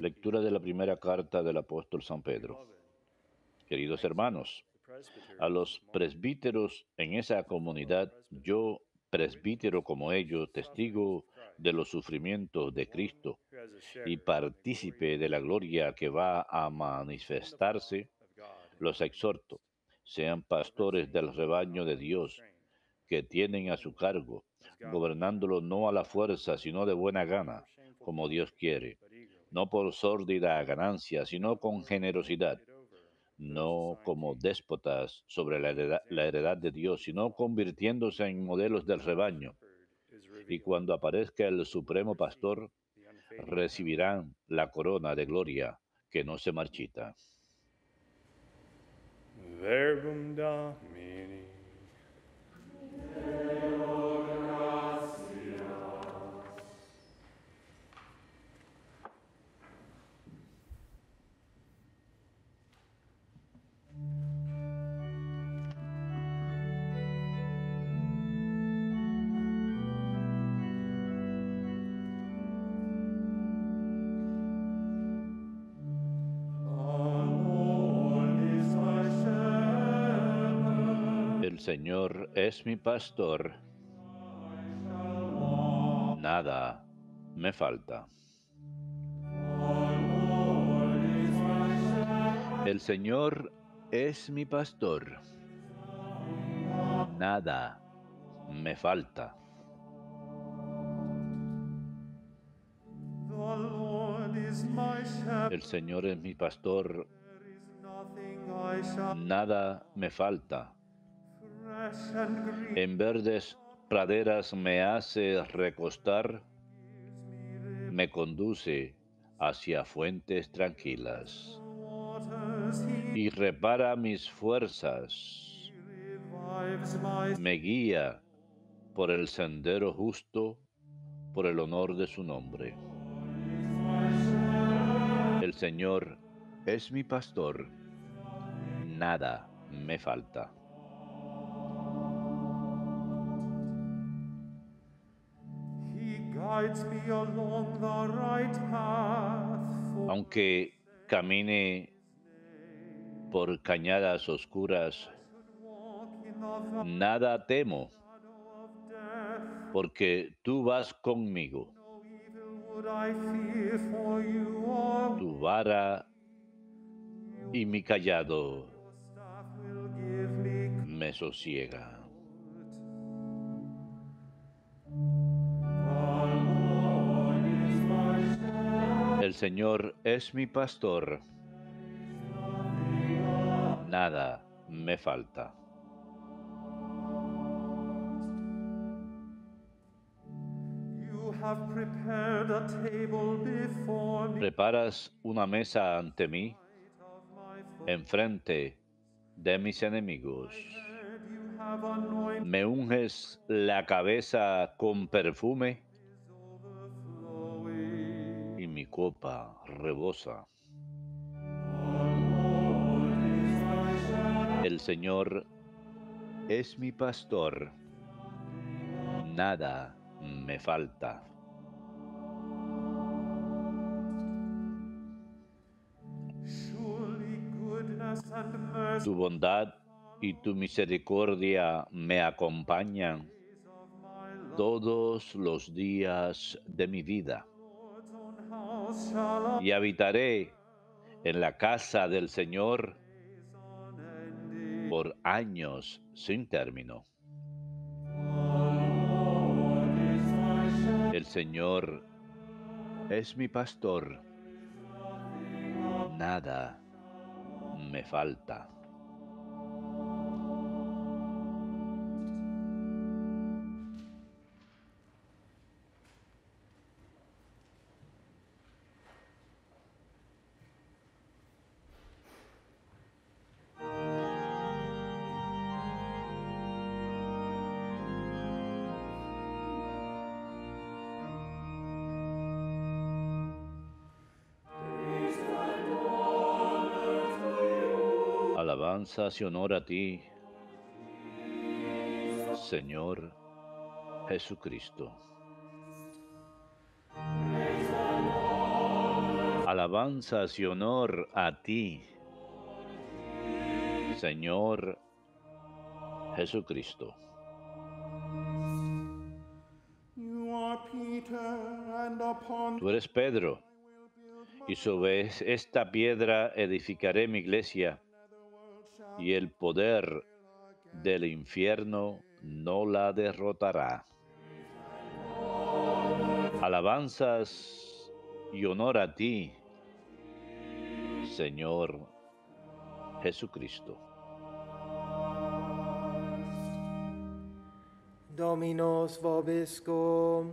Lectura de la primera carta del apóstol San Pedro. Queridos hermanos, a los presbíteros en esa comunidad, yo, presbítero como ellos, testigo de los sufrimientos de Cristo y partícipe de la gloria que va a manifestarse, los exhorto, sean pastores del rebaño de Dios que tienen a su cargo, gobernándolo no a la fuerza, sino de buena gana, como Dios quiere, no por sórdida ganancia, sino con generosidad, no como déspotas sobre la heredad, de Dios, sino convirtiéndose en modelos del rebaño. Y cuando aparezca el Supremo Pastor, recibirán la corona de gloria que no se marchita. Señor es mi pastor. Nada me falta. El Señor es mi pastor. Nada me falta. El Señor es mi pastor. Nada me falta. En verdes praderas me hace recostar, me conduce hacia fuentes tranquilas y repara mis fuerzas, me guía por el sendero justo, por el honor de su nombre. El Señor es mi pastor, nada me falta. Aunque camine por cañadas oscuras, nada temo, porque tú vas conmigo. Tu vara y mi callado me sosiega. Señor es mi pastor. Nada me falta. Preparas una mesa ante mí, enfrente de mis enemigos. Me unges la cabeza con perfume copa rebosa. El Señor es mi pastor, nada me falta. Tu bondad y tu misericordia me acompañan todos los días de mi vida y habitaré en la casa del Señor por años sin término. El Señor es mi pastor. Nada me falta. alabanzas y honor a ti, Señor Jesucristo. Alabanzas y honor a ti, Señor Jesucristo. Tú eres Pedro, y sobre esta piedra edificaré mi iglesia y el poder del infierno no la derrotará. Alabanzas y honor a ti, Señor Jesucristo. Dominos vobiscum.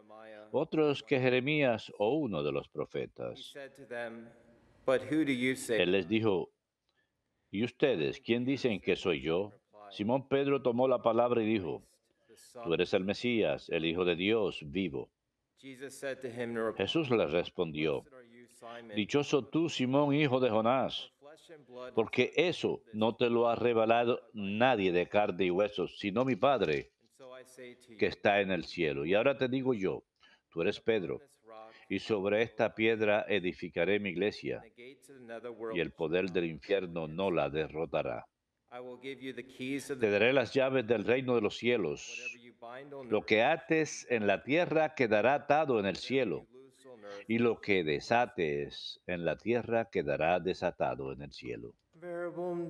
otros que Jeremías o uno de los profetas. Él les dijo, ¿y ustedes quién dicen que soy yo? Simón Pedro tomó la palabra y dijo, Tú eres el Mesías, el Hijo de Dios, vivo. Jesús le respondió, Dichoso tú, Simón, hijo de Jonás, porque eso no te lo ha revelado nadie de carne y huesos, sino mi Padre que está en el cielo. Y ahora te digo yo, Tú eres Pedro, y sobre esta piedra edificaré mi iglesia, y el poder del infierno no la derrotará. Te daré las llaves del reino de los cielos. Lo que ates en la tierra quedará atado en el cielo, y lo que desates en la tierra quedará desatado en el cielo. Verbum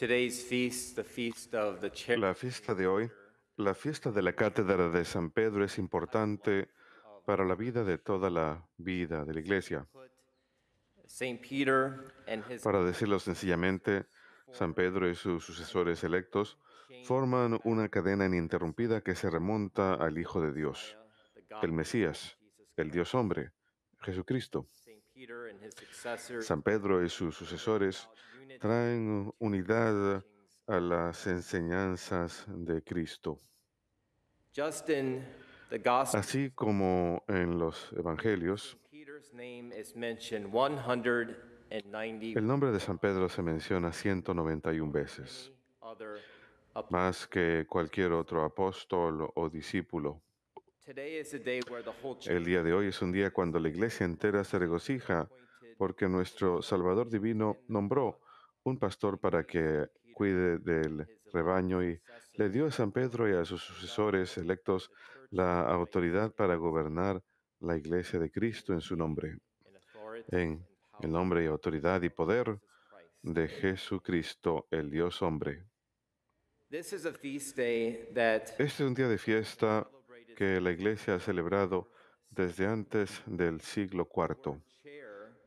La fiesta de hoy, la fiesta de la cátedra de San Pedro es importante para la vida de toda la vida de la iglesia. Para decirlo sencillamente, San Pedro y sus sucesores electos forman una cadena ininterrumpida que se remonta al Hijo de Dios, el Mesías, el Dios hombre, Jesucristo. San Pedro y sus sucesores traen unidad a las enseñanzas de Cristo. Así como en los Evangelios, el nombre de San Pedro se menciona 191 veces, más que cualquier otro apóstol o discípulo. El día de hoy es un día cuando la iglesia entera se regocija porque nuestro Salvador Divino nombró un pastor para que cuide del rebaño y le dio a San Pedro y a sus sucesores electos la autoridad para gobernar la iglesia de Cristo en su nombre, en el nombre y autoridad y poder de Jesucristo, el Dios hombre. Este es un día de fiesta que la iglesia ha celebrado desde antes del siglo IV.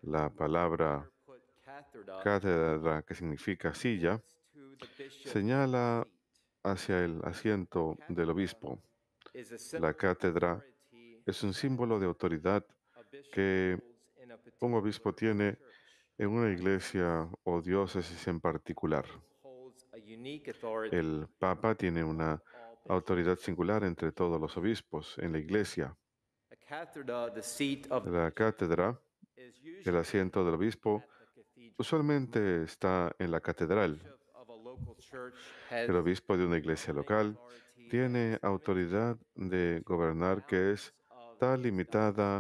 La palabra cátedra, que significa silla, señala hacia el asiento del obispo. La cátedra es un símbolo de autoridad que un obispo tiene en una iglesia o diócesis en particular. El Papa tiene una autoridad singular entre todos los obispos en la iglesia. La cátedra, el asiento del obispo, usualmente está en la catedral. El obispo de una iglesia local tiene autoridad de gobernar que es tan limitada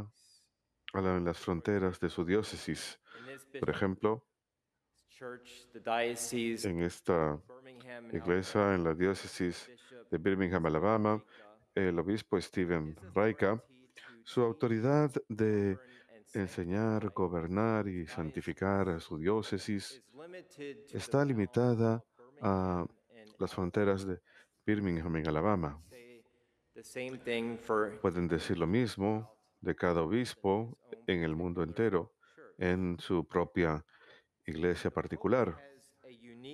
a en las fronteras de su diócesis. Por ejemplo, en esta iglesia, en la diócesis de Birmingham, Alabama, el obispo Stephen Raika, su autoridad de enseñar, gobernar y santificar a su diócesis está limitada a las fronteras de Birmingham en Alabama. Pueden decir lo mismo de cada obispo en el mundo entero, en su propia iglesia particular.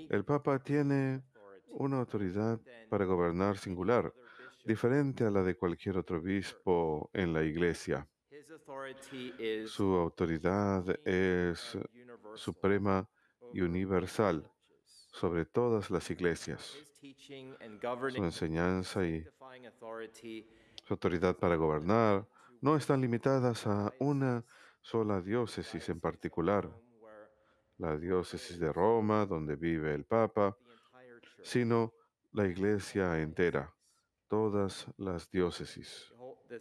El Papa tiene una autoridad para gobernar singular, diferente a la de cualquier otro obispo en la iglesia. Su autoridad es uh, suprema y universal sobre todas las iglesias. Su enseñanza y su autoridad para gobernar no están limitadas a una sola diócesis en particular, la diócesis de Roma, donde vive el Papa, sino la iglesia entera, todas las diócesis. El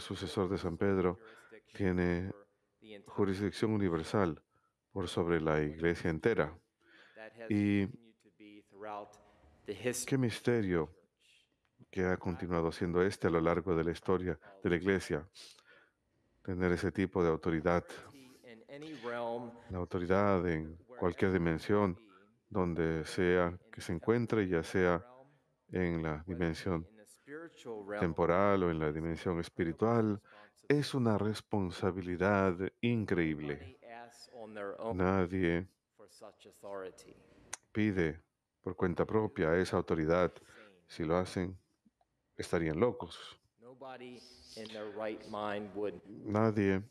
sucesor de San Pedro tiene jurisdicción universal por sobre la iglesia entera. Y qué misterio que ha continuado siendo este a lo largo de la historia de la iglesia, tener ese tipo de autoridad. La autoridad en cualquier dimensión, donde sea que se encuentre, ya sea en la dimensión temporal o en la dimensión espiritual, es una responsabilidad increíble. Nadie pide por cuenta propia a esa autoridad. Si lo hacen, estarían locos. Nadie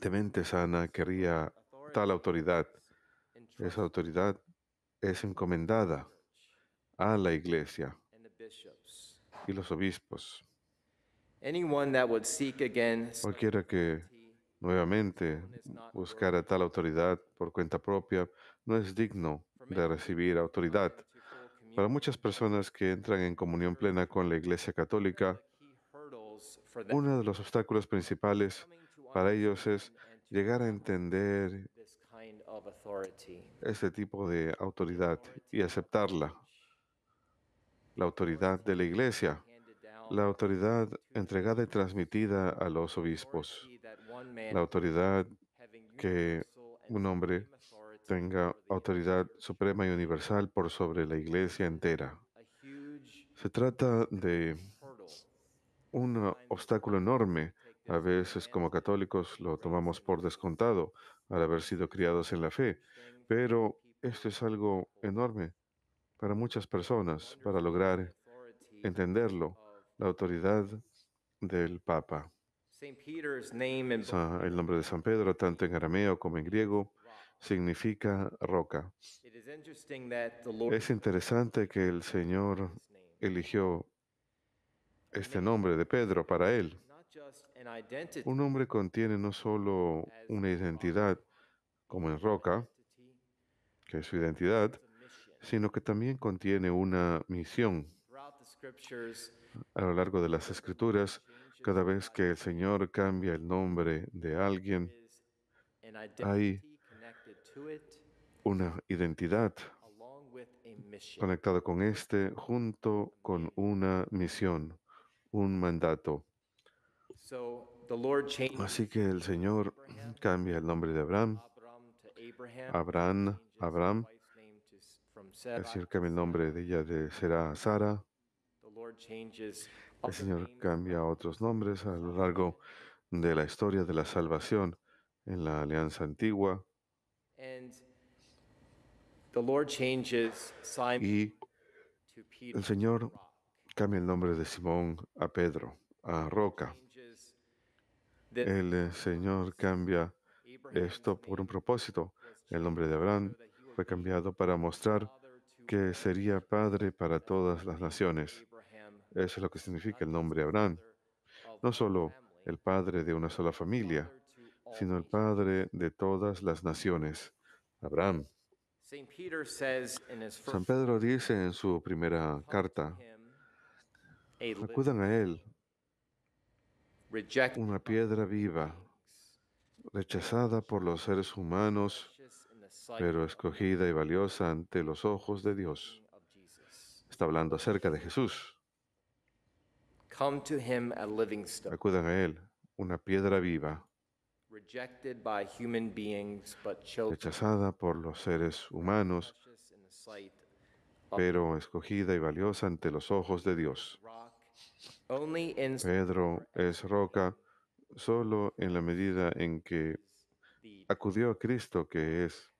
de mente sana quería tal autoridad. Esa autoridad es encomendada a la iglesia y los obispos. Cualquiera que nuevamente buscara tal autoridad por cuenta propia no es digno de recibir autoridad. Para muchas personas que entran en comunión plena con la Iglesia Católica, uno de los obstáculos principales para ellos es llegar a entender este tipo de autoridad y aceptarla la autoridad de la Iglesia, la autoridad entregada y transmitida a los obispos, la autoridad que un hombre tenga autoridad suprema y universal por sobre la Iglesia entera. Se trata de un obstáculo enorme. A veces como católicos lo tomamos por descontado al haber sido criados en la fe, pero esto es algo enorme para muchas personas para lograr entenderlo, la autoridad del Papa. El nombre de San Pedro, tanto en arameo como en griego, significa roca. Es interesante que el Señor eligió este nombre de Pedro para él. Un nombre contiene no solo una identidad como en roca, que es su identidad, sino que también contiene una misión. A lo largo de las escrituras, cada vez que el Señor cambia el nombre de alguien, hay una identidad conectada con este junto con una misión, un mandato. Así que el Señor cambia el nombre de Abraham, Abraham, Abraham, el Señor cambia el nombre de ella de será Sara. El Señor cambia otros nombres a lo largo de la historia de la salvación en la alianza antigua. Y el Señor cambia el nombre de Simón a Pedro, a Roca. El eh, Señor cambia esto por un propósito. El nombre de Abraham fue cambiado para mostrar que sería padre para todas las naciones. Eso es lo que significa el nombre Abraham. No solo el padre de una sola familia, sino el padre de todas las naciones, Abraham. San Pedro dice en su primera carta, acudan a él, una piedra viva, rechazada por los seres humanos pero escogida y valiosa ante los ojos de Dios. Está hablando acerca de Jesús. Acudan a Él, una piedra viva, rechazada por los seres humanos, pero escogida y valiosa ante los ojos de Dios. Pedro es roca solo en la medida en que acudió a Cristo, que es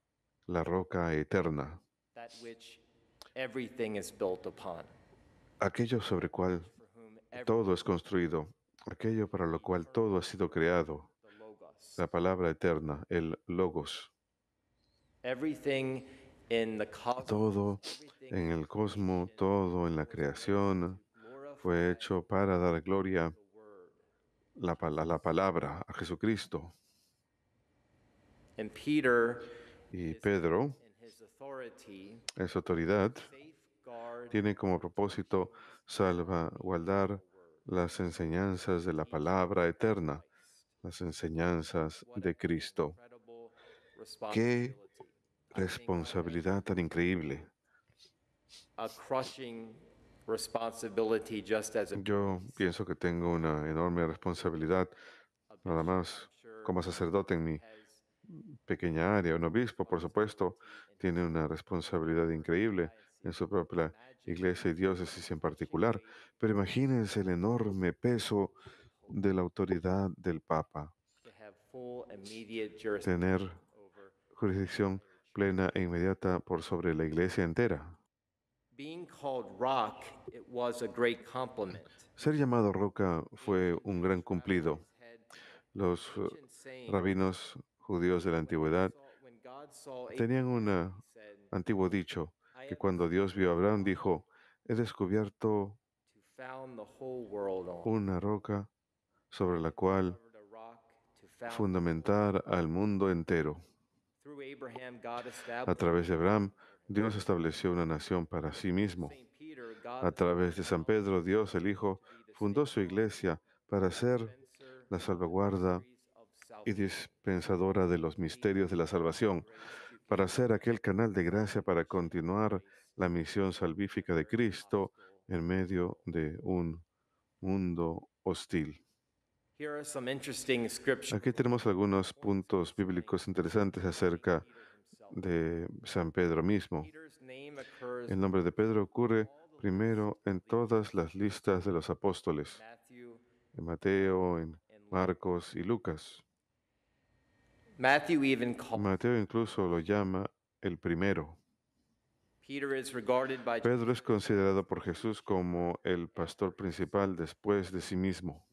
la roca eterna, aquello sobre el cual todo es construido, aquello para lo cual todo ha sido creado, la palabra eterna, el logos. Todo en el cosmos, todo en la creación fue hecho para dar gloria a la, palabra, a Jesucristo. Y Pedro, en autoridad, tiene como propósito salvaguardar las enseñanzas de la palabra eterna, las enseñanzas de Cristo. Qué responsabilidad tan increíble. Yo pienso que tengo una enorme responsabilidad, nada más como sacerdote en mi pequeña área. Un obispo, por supuesto, tiene una responsabilidad increíble en su propia iglesia y diócesis en particular, pero imagínense el enorme peso de la autoridad del Papa. Tener jurisdicción plena e inmediata por sobre la iglesia entera. Ser llamado roca fue un gran cumplido. Los rabinos judíos de la antigüedad tenían un antiguo dicho que cuando Dios vio a Abraham dijo, he descubierto una roca sobre la cual fundamentar al mundo entero. A través de Abraham, Dios estableció una nación para sí mismo. A través de San Pedro, Dios el Hijo fundó su iglesia para ser la salvaguarda y dispensadora de los misterios de la salvación, para ser aquel canal de gracia para continuar la misión salvífica de Cristo en medio de un mundo hostil. Aquí tenemos algunos puntos bíblicos interesantes acerca de San Pedro mismo. El nombre de Pedro ocurre primero en todas las listas de los apóstoles, en Mateo, en Marcos y Lucas. Mateo incluso lo llama el primero. Pedro es considerado por Jesús como el pastor principal después de sí mismo.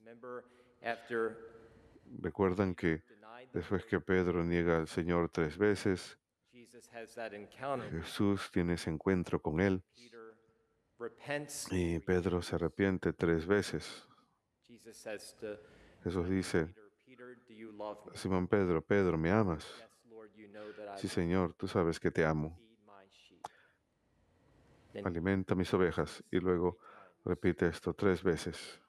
Recuerdan que después que Pedro niega al Señor tres veces, Jesús tiene ese encuentro con él y Pedro se arrepiente tres veces. Jesús dice, Simón Pedro, Pedro, ¿me amas? Sí, Señor, tú sabes que te amo. Alimenta mis ovejas y luego repite esto tres veces.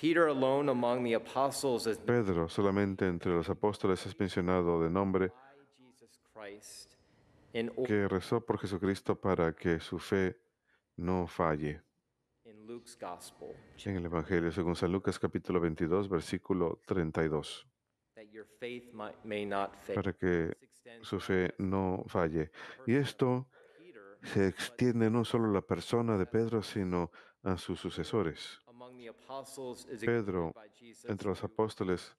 Pedro solamente entre los apóstoles es mencionado de nombre que rezó por Jesucristo para que su fe no falle en el Evangelio según San Lucas capítulo 22, versículo 32, para que su fe no falle. Y esto se extiende no solo a la persona de Pedro, sino a sus sucesores. Pedro, entre los apóstoles,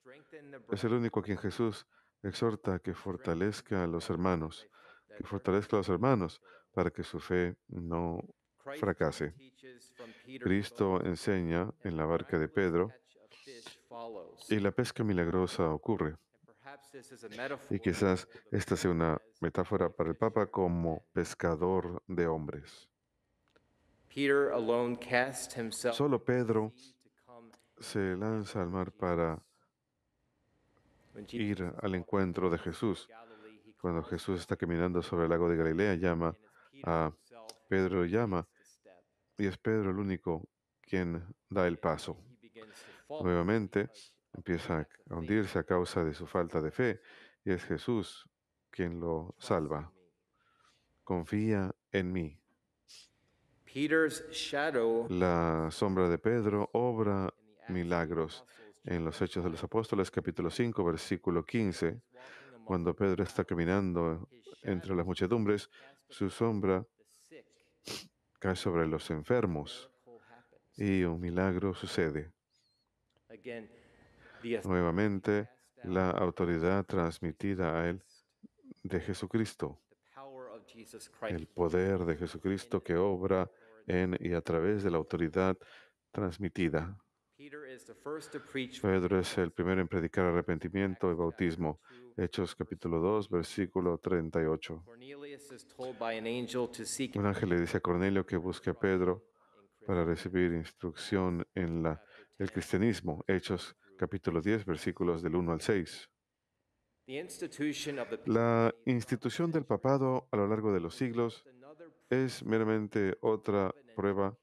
es el único a quien Jesús exhorta que fortalezca a los hermanos, que fortalezca a los hermanos para que su fe no fracase. Cristo enseña en la barca de Pedro y la pesca milagrosa ocurre. Y quizás esta sea una metáfora para el Papa como pescador de hombres. Solo Pedro se lanza al mar para ir al encuentro de Jesús. Cuando Jesús está caminando sobre el lago de Galilea, llama a Pedro llama y es Pedro el único quien da el paso. Nuevamente empieza a hundirse a causa de su falta de fe y es Jesús quien lo salva. Confía en mí. La sombra de Pedro obra milagros. En los Hechos de los Apóstoles, capítulo 5, versículo 15, cuando Pedro está caminando entre las muchedumbres, su sombra cae sobre los enfermos y un milagro sucede. Nuevamente, la autoridad transmitida a él de Jesucristo, el poder de Jesucristo que obra en y a través de la autoridad transmitida. Pedro es el primero en predicar arrepentimiento y bautismo. Hechos capítulo 2, versículo 38. Un ángel le dice a Cornelio que busque a Pedro para recibir instrucción en el cristianismo. Hechos capítulo 10, versículos del 1 al 6. La institución del papado a lo largo de los siglos es meramente otra prueba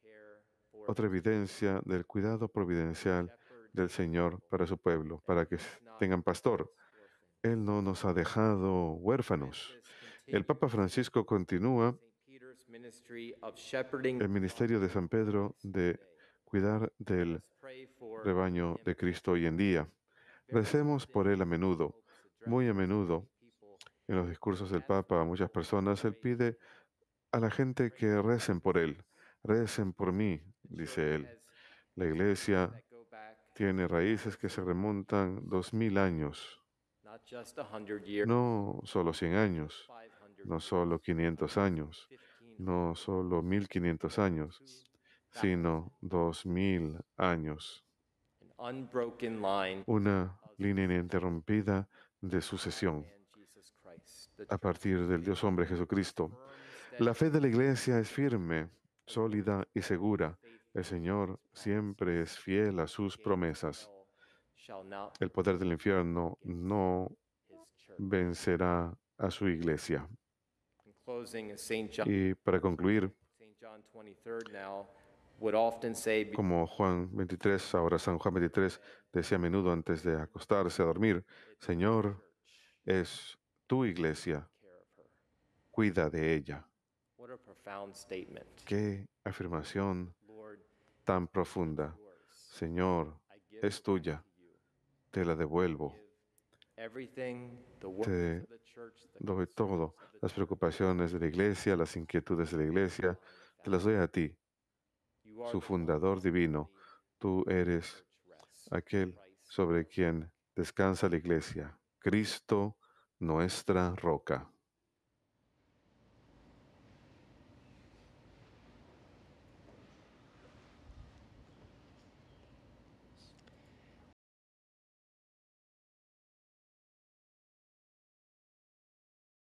otra evidencia del cuidado providencial del Señor para su pueblo, para que tengan pastor. Él no nos ha dejado huérfanos. El Papa Francisco continúa el ministerio de San Pedro de cuidar del rebaño de Cristo hoy en día. Recemos por él a menudo, muy a menudo. En los discursos del Papa a muchas personas él pide a la gente que recen por él, Recen por mí, dice él. La iglesia tiene raíces que se remontan dos mil años, no solo cien años, no solo quinientos años, no solo mil quinientos años, sino dos mil años. Una línea ininterrumpida de sucesión a partir del Dios hombre Jesucristo. La fe de la iglesia es firme sólida y segura. El Señor siempre es fiel a sus promesas. El poder del infierno no vencerá a su iglesia. Y para concluir, como Juan 23, ahora San Juan 23 decía a menudo antes de acostarse a dormir, Señor, es tu iglesia, cuida de ella. Qué afirmación tan profunda. Señor, es tuya. Te la devuelvo. Te doy todo, las preocupaciones de la iglesia, las inquietudes de la iglesia, te las doy a ti, su fundador divino. Tú eres aquel sobre quien descansa la iglesia, Cristo, nuestra roca.